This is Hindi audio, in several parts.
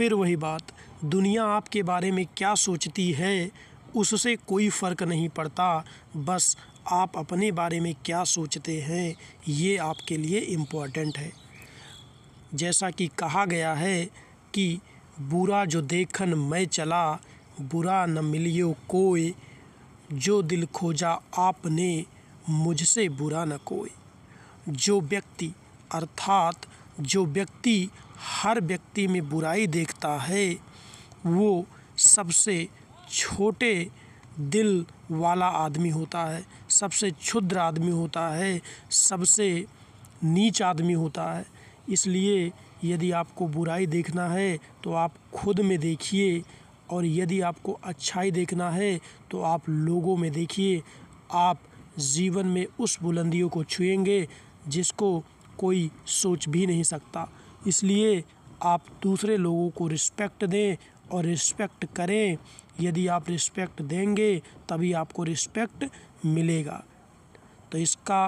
फिर वही बात दुनिया आपके बारे में क्या सोचती है उससे कोई फ़र्क नहीं पड़ता बस आप अपने बारे में क्या सोचते हैं ये आपके लिए इम्पॉर्टेंट है जैसा कि कहा गया है कि बुरा जो देखन मैं चला बुरा न मिलियो कोई जो दिल खोजा आपने मुझसे बुरा न कोई जो व्यक्ति अर्थात जो व्यक्ति हर व्यक्ति में बुराई देखता है वो सबसे छोटे दिल वाला आदमी होता है सबसे क्षुद्र आदमी होता है सबसे नीच आदमी होता है इसलिए यदि आपको बुराई देखना है तो आप खुद में देखिए और यदि आपको अच्छाई देखना है तो आप लोगों में देखिए आप जीवन में उस बुलंदियों को छुएंगे जिसको कोई सोच भी नहीं सकता इसलिए आप दूसरे लोगों को रिस्पेक्ट दें और रिस्पेक्ट करें यदि आप रिस्पेक्ट देंगे तभी आपको रिस्पेक्ट मिलेगा तो इसका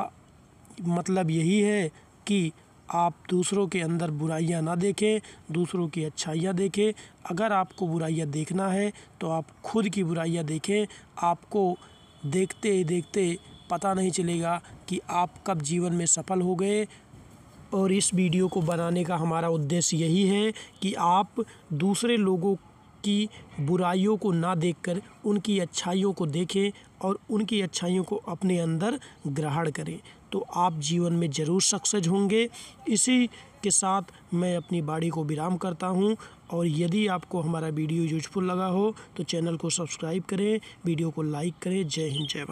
मतलब यही है कि आप दूसरों के अंदर बुराइयां ना देखें दूसरों की अच्छाइयां देखें अगर आपको बुराइयां देखना है तो आप खुद की बुराइयां देखें आपको देखते ही देखते पता नहीं चलेगा कि आप कब जीवन में सफल हो गए और इस वीडियो को बनाने का हमारा उद्देश्य यही है कि आप दूसरे लोगों की बुराइयों को ना देखकर उनकी अच्छाइयों को देखें और उनकी अच्छाइयों को अपने अंदर ग्रहण करें तो आप जीवन में ज़रूर सक्सेस होंगे इसी के साथ मैं अपनी बाड़ी को विराम करता हूं और यदि आपको हमारा वीडियो यूजफुल लगा हो तो चैनल को सब्सक्राइब करें वीडियो को लाइक करें जय हिंद जय भारत